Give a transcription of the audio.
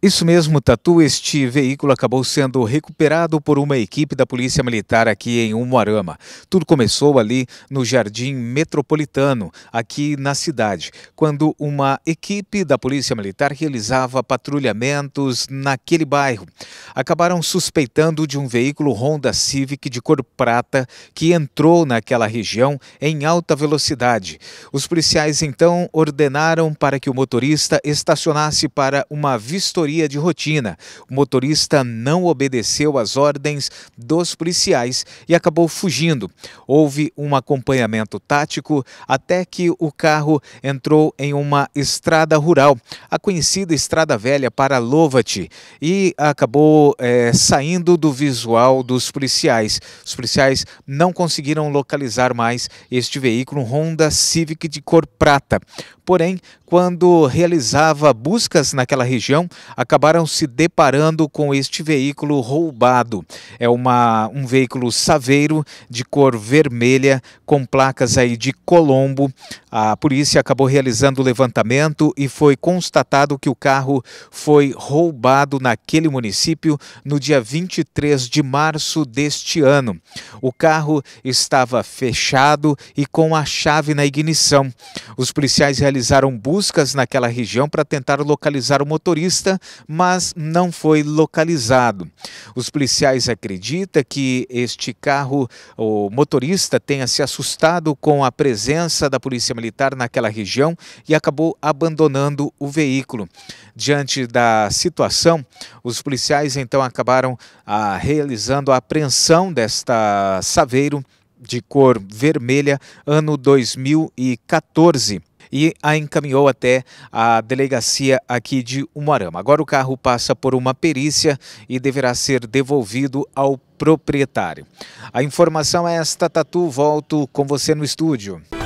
Isso mesmo, Tatu. Este veículo acabou sendo recuperado por uma equipe da Polícia Militar aqui em Umuarama. Tudo começou ali no Jardim Metropolitano, aqui na cidade, quando uma equipe da Polícia Militar realizava patrulhamentos naquele bairro. Acabaram suspeitando de um veículo Honda Civic de cor prata que entrou naquela região em alta velocidade. Os policiais então ordenaram para que o motorista estacionasse para uma vistoria vistoria de rotina. O motorista não obedeceu às ordens dos policiais e acabou fugindo. Houve um acompanhamento tático até que o carro entrou em uma estrada rural, a conhecida Estrada Velha para Lovati, e acabou é, saindo do visual dos policiais. Os policiais não conseguiram localizar mais este veículo Honda Civic de cor prata. Porém, quando realizava buscas naquela região, acabaram se deparando com este veículo roubado. É uma, um veículo saveiro de cor vermelha, com placas aí de Colombo. A polícia acabou realizando o levantamento e foi constatado que o carro foi roubado naquele município no dia 23 de março deste ano. O carro estava fechado e com a chave na ignição. Os policiais realizaram buscas naquela região para tentar localizar o motorista, mas não foi localizado. Os policiais acreditam que este carro, o motorista, tenha se assustado com a presença da Polícia Militar naquela região e acabou abandonando o veículo. Diante da situação, os policiais então acabaram ah, realizando a apreensão desta Saveiro de cor vermelha, ano 2014 e a encaminhou até a delegacia aqui de Umarama. Agora o carro passa por uma perícia e deverá ser devolvido ao proprietário. A informação é esta, Tatu. Volto com você no estúdio.